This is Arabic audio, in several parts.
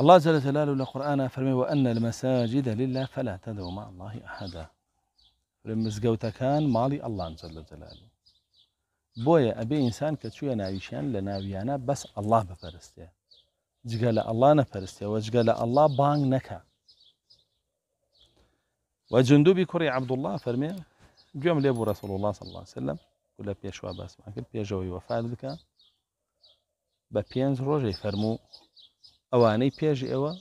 الله جل جلاله لقرآن فرمي وأن المساجد لله فلا تدعوا مع الله أحدا مزگەوت كان مالي الله جل جلاله بويا أبي إنسان کە چویە لنا ويانا بس الله بفرسته جقال الله نفرسته وجقال الله بانك نكا وجندوبي كري عبد الله فرمي جوم لي رسول الله صلى الله عليه وسلم كل بيشوا بس کرد پێشەوەی وەفاد بکە بە پێنج ڕۆژەی ئەوانەی پێش ئێوە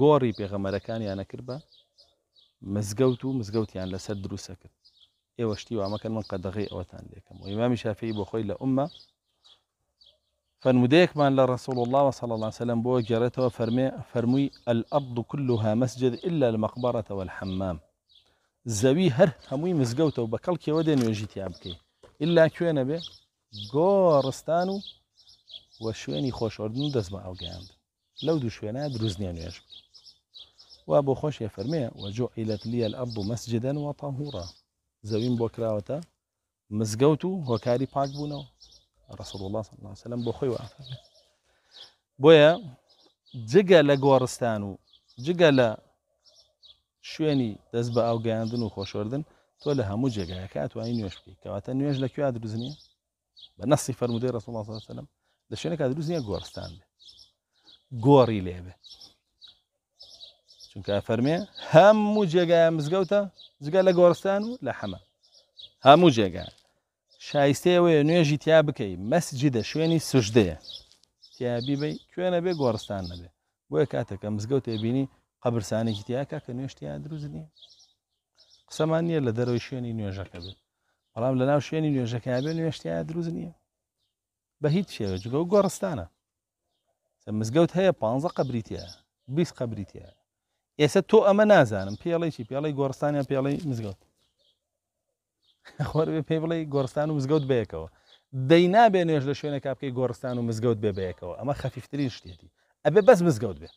گۆڕی پێغەمەرەکانیان يعني كربا مزغوتو مزغوت يعني لسد دروستە ايوا شتي وما كان من قد غي او و ئیمامی وامام شافعي بخوي لامه فالمديك فرمودەیەکمان لرسول الله وصلى الله عليه وسلم بو گێڕێتەوە فرمي فرمي الأرض كلها مسجد إلا المقبرة والحمام زوي هر هموي مزغوتو بە کەڵکیەوە دێ نوێژیتیان الا ئللا کوێنە بێ گۆڕستان و خوش او خۆشۆردن دەست بە لو دو شوينا دروزنيان ياش وابو خوش يفرمي وجعلت لي الأرض مسجدا وطهورا زوين بوكراوتا مزقوتو وكاري باك بونو رسول الله صلى الله عليه وسلم بو خوي وافرمي بويا جگە لە گۆڕستان و شويني دزبا او دەست وخوش وردن گەیاندن و خۆشوەردن تۆ لە هەموو جێگایەکە توانانی نيوش بکەیت کەواتە نوێژ لە کوێ رسول الله صلى الله عليه وسلم لە شوێنەکە دروزنیە بي. گۆڕی لێبێ چونکە فەرمێ هەموو جێگایە مزگەوتە جگە لە گۆڕستان و لە حەمە هەموو جێگای شایستەیەوەیە نوێژی تیا بکەی مەسجددە شوێنی سوشدەیە تیابیبی کوێنە بێ گۆڕستان نەبێ بۆیە کاتەکە مزگەوت تێبینی قەبرسانێکی تیاکە کە نوێشتیا دروست نییە قسەمان نییە لە دەرەوەی شوێنی نوێژەکە بێت بەڵام لە ناو شوێنی نوێژەکە بێ نوێشتیا دروست نییە بە هیچ شێوە جگە و گۆڕستانە مزگەوت هەیە پ قبریتە بیست قبریتە ئێستا تۆ ئەمە نازانم پێڵی چی پێڵی گۆرستانیان پێڵی مزگەوت خۆر پێ بڵێ گۆرستان و مزگەوت بەیەکەوە دەی نابێ نوێژ لە شوێنە کاپکەی گۆرستان و مزگەوت بێ بەیەکەوە ئەمە خەفیفترین شتێتی ئەبێ بەس مزگەوت بێ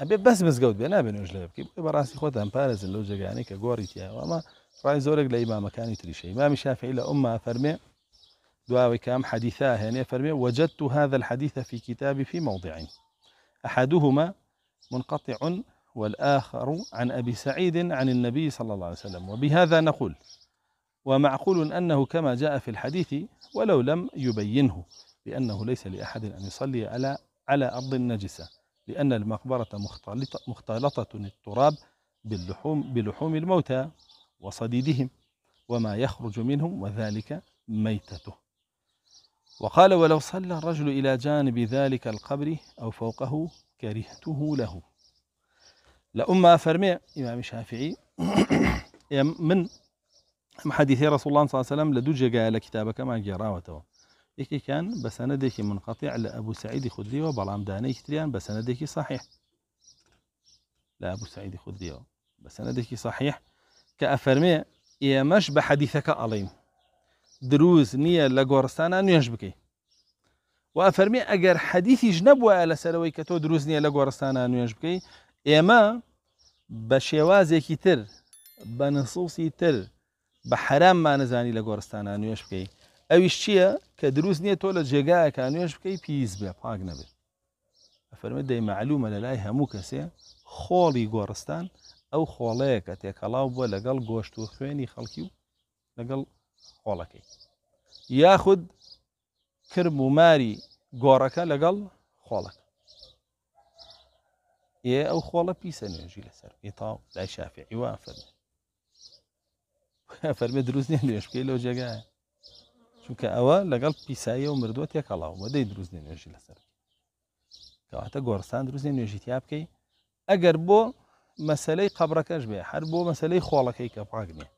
ئەبێ بەس مزگەوت بێ نابێ نوێژ لە بکەی بەڕاستی خۆتان پارێزن لەو جگانی کە گۆڕیتیاوە ئەمە ڕای زۆرێک لە ئیمامەکانی تریشە ئیمامی شافعی لە ئەوما فەرمێ دواوك كام حديثاه يعني فرمي وجدت هذا الحديث في كتابي في موضعين أحدهما منقطع والآخر عن أبي سعيد عن النبي صلى الله عليه وسلم وبهذا نقول ومعقول أنه كما جاء في الحديث ولو لم يبينه بأنه ليس لأحد أن يصلي على على أرض نجسة لأن المقبرة مختلطة, مختلطة التراب باللحوم بلحوم الموتى وصديدهم وما يخرج منهم وذلك ميتته وقال ولو صلى الرجل إلى جانب ذلك القبر أو فوقه كرهته له لأما فرمي إمام الشافعي من حديثي رسول الله صلى الله عليه وسلم لدو قال كتابك ما جراوته يكي كان بسندك منقطع لأبو سعيد خدري وبرام داني كتريان بسندك صحيح لأبو سعيد خدري بسندك صحيح كأفرمي مش بحديثك أليم دروست نییە لە گۆڕستانە نوێژ بکەیت و فەرمی ئەگەر حەدیثیش نەبووە لەسەرەوەی کە تۆ دروست نییە لە گۆڕستانە نوێژ بکەیت ئێمە بە شێوازێکی تر بە نسوسی تر بە حراممان نزانی لە گۆڕستانە نوێش بکەیت ئەویش چییە کە دروست نییە تۆ لە جێگایەکە نوێش بکەی پیس بێ پاک نەبێت ئەفەرمە دەی معلومە لە لای هەموو کەسێ خۆڵی گۆڕستان ئەو خۆڵەیە کە تێکەڵاو بووە لەگەڵ گۆشت و خوێنی خەڵکی و لەگەڵ خۆڵەکەی یاخود کرم و ماری گۆڕەکە لەگەڵ خۆڵەکە ئێ ئەو خۆڵە پیسە نوێژی لەسەر ئێتاو لای شافعی وا فەرمێ فەرمێ دروست نیە نوێژکەی لەو جێگایە چونکە ئەوە لەگەڵ پیسایی و مردووە تێکەڵاو وەدەی دروست نیە نوێژی لەسەر کەواتە گۆڕستان دروست نیە نوێژی تیا بکەی ئەگەر بۆ مەسلەی قبرەکەش بێ هەر بۆ مەسلەی خۆڵەکەی کە پاک نیە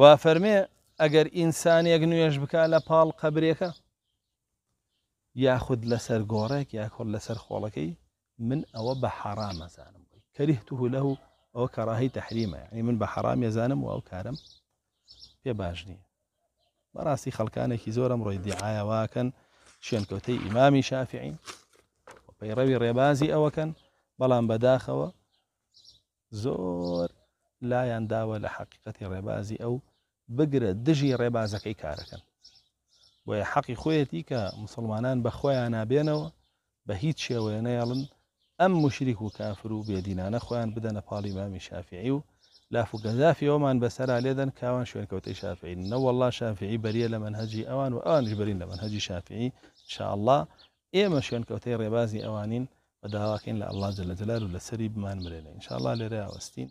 وا فەرمێ ئەگەر ئینسانێک نوێژ بک لە پاڵ قەبرێکە یاخود لەسەر گۆڕێک یاخۆر لەسەر خۆڵەکەی من ئەوە بە حرام ئەزانم بووی کەریهتوه لەو ئەوە کەڕاهی تحریمە ینی من بە حرام ێزانم و ئەو کارم پێ باش نییە بەڕاستی خەڵکانێکی زۆرم ڕۆی دیعاەواکەن شوێنکەوتەی ئیمامی شافعین پەیڕەوی ڕێبازی ئەوەکەن بەڵام بەداخەوە زۆر لایان داوە لە حقیقەتی ڕێبازی ئەو بگرە دژی کار کن و حق خویتی که مسلمانان بە خۆیان و به هیچ و نیالن ام مشرک و کافر و بێدینانە خۆیان بدەنە پاڵی مامی شافعی و لاف و گەزافی ئەومان بەسەرا لێدەن کاوان شوێنکەوتەی شافعین نەوەله شافعی بەریە لە هجی آوان و ئەوانش بەرین لە منهجی شافعی شاءله ئێمە شوێنکەوتەی ڕێبازی ئەوانین بەداواکەین لالله جل جلال و لسری بمان مرێنە انشاءله لێرە ئەوەستین